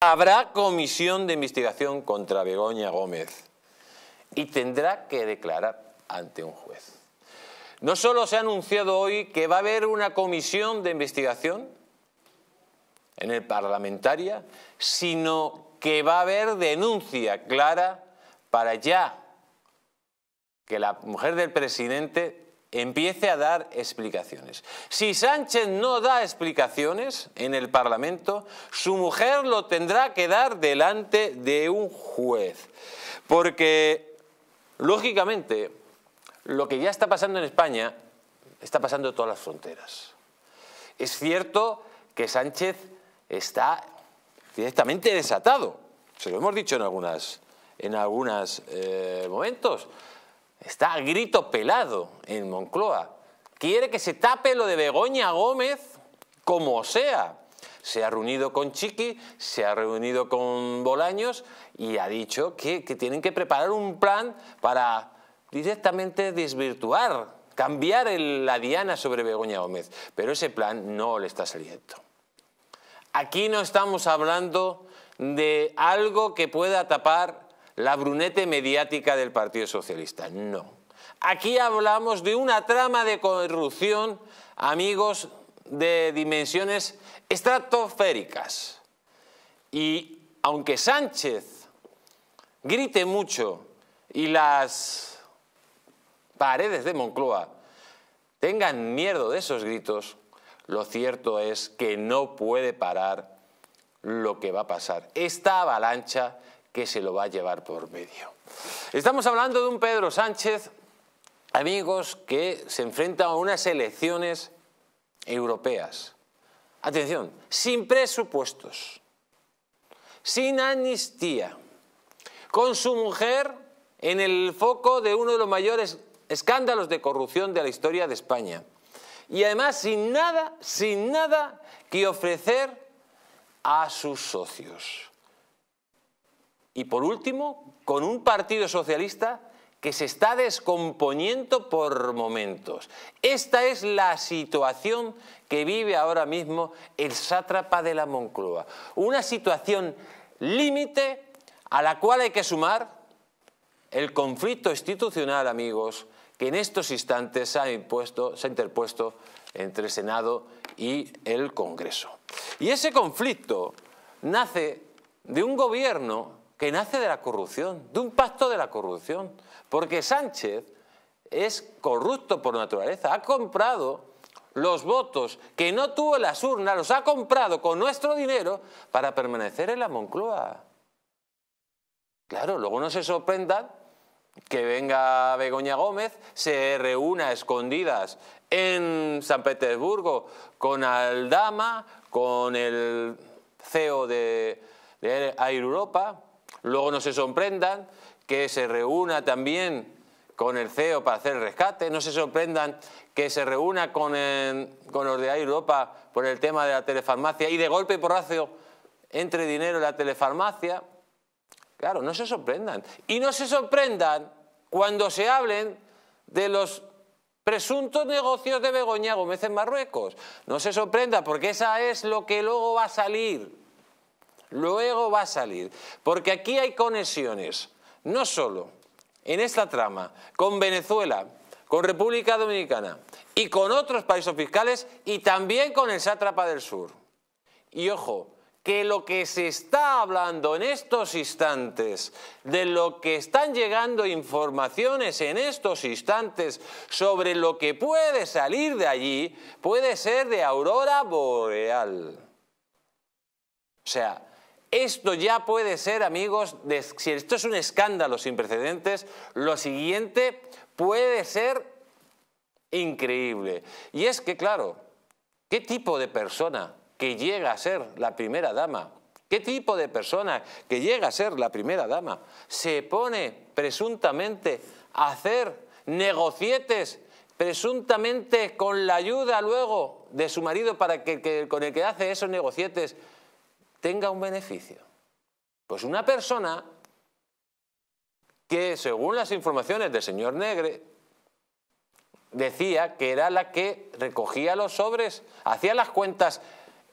Habrá comisión de investigación contra Begoña Gómez y tendrá que declarar ante un juez. No solo se ha anunciado hoy que va a haber una comisión de investigación en el parlamentaria, sino que va a haber denuncia clara para ya que la mujer del presidente empiece a dar explicaciones. Si Sánchez no da explicaciones en el Parlamento, su mujer lo tendrá que dar delante de un juez. Porque, lógicamente, lo que ya está pasando en España está pasando en todas las fronteras. Es cierto que Sánchez está directamente desatado. Se lo hemos dicho en algunos eh, momentos. Está a grito pelado en Moncloa. Quiere que se tape lo de Begoña Gómez como sea. Se ha reunido con Chiqui, se ha reunido con Bolaños y ha dicho que, tienen que preparar un plan para directamente desvirtuar, cambiar la diana sobre Begoña Gómez. Pero ese plan no le está saliendo. Aquí no estamos hablando de algo que pueda tapar la brunete mediática del Partido Socialista. No. Aquí hablamos de una trama de corrupción, amigos, de dimensiones estratosféricas. Y aunque Sánchez grite mucho y las paredes de Moncloa tengan miedo de esos gritos, lo cierto es que no puede parar lo que va a pasar. Esta avalancha que se lo va a llevar por medio. Estamos hablando de un Pedro Sánchez, amigos, que se enfrenta a unas elecciones europeas. Atención, sin presupuestos, sin amnistía, con su mujer en el foco de uno de los mayores escándalos de corrupción de la historia de España. Y además sin nada, sin nada que ofrecer a sus socios. Y por último, con un partido socialista que se está descomponiendo por momentos. Esta es la situación que vive ahora mismo el sátrapa de la Moncloa. Una situación límite a la cual hay que sumar el conflicto institucional, amigos, que en estos instantes se ha, impuesto, se ha interpuesto entre el Senado y el Congreso. Y ese conflicto nace de un gobierno que nace de la corrupción, de un pacto de la corrupción. Porque Sánchez es corrupto por naturaleza, ha comprado los votos que no tuvo en las urnas, los ha comprado con nuestro dinero para permanecer en la Moncloa. Claro, luego no se sorprendan que venga Begoña Gómez, se reúna a escondidas en San Petersburgo con Aldama, con el CEO de, de Air Europa, Luego no se sorprendan que se reúna también con el CEO para hacer el rescate, no se sorprendan que se reúna con, los de Europa por el tema de la telefarmacia y de golpe y porrazo entre dinero y la telefarmacia. Claro, no se sorprendan. Y no se sorprendan cuando se hablen de los presuntos negocios de Begoña Gómez en Marruecos. No se sorprendan porque esa es lo que luego va a salir luego va a salir, porque aquí hay conexiones, no solo en esta trama, con Venezuela, con República Dominicana y con otros países fiscales y también con el sátrapa del sur. Y ojo, que lo que se está hablando en estos instantes, de lo que están llegando informaciones en estos instantes sobre lo que puede salir de allí, puede ser de aurora boreal. O sea, esto ya puede ser, amigos, si esto es un escándalo sin precedentes, lo siguiente puede ser increíble. Y es que, claro, ¿qué tipo de persona que llega a ser la primera dama, qué tipo de persona que llega a ser la primera dama, se pone presuntamente a hacer negocietes, presuntamente con la ayuda luego de su marido para que, con el que hace esos negocietes tenga un beneficio? Pues una persona que, según las informaciones del señor Negre, decía que era la que recogía los sobres, hacía las cuentas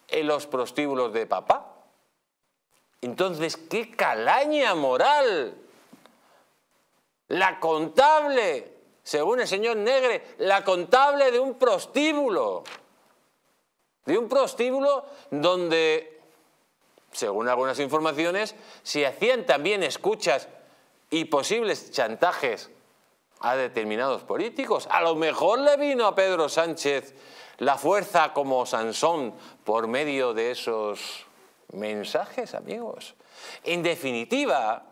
en los prostíbulos de papá. Entonces, qué calaña moral. La contable, según el señor Negre, la contable de un prostíbulo. De un prostíbulo donde según algunas informaciones, se hacían también escuchas y posibles chantajes a determinados políticos. A lo mejor le vino a Pedro Sánchez la fuerza como Sansón por medio de esos mensajes, amigos. En definitiva,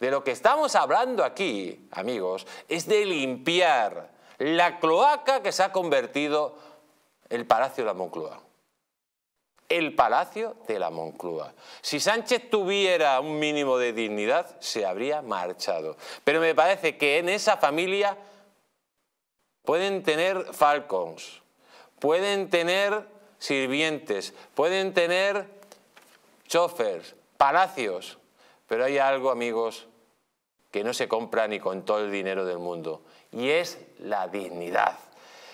de lo que estamos hablando aquí, amigos, es de limpiar la cloaca que se ha convertido el Palacio de la Moncloa el Palacio de la Moncloa. Si Sánchez tuviera un mínimo de dignidad, se habría marchado. Pero me parece que en esa familia pueden tener falcons, pueden tener sirvientes, pueden tener chofers, palacios, pero hay algo, amigos, que no se compra ni con todo el dinero del mundo, y es la dignidad.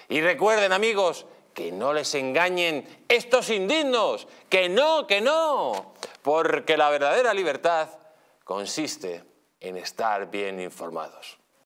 Y recuerden, amigos, que no les engañen estos indignos, que no, que no, porque la verdadera libertad consiste en estar bien informados.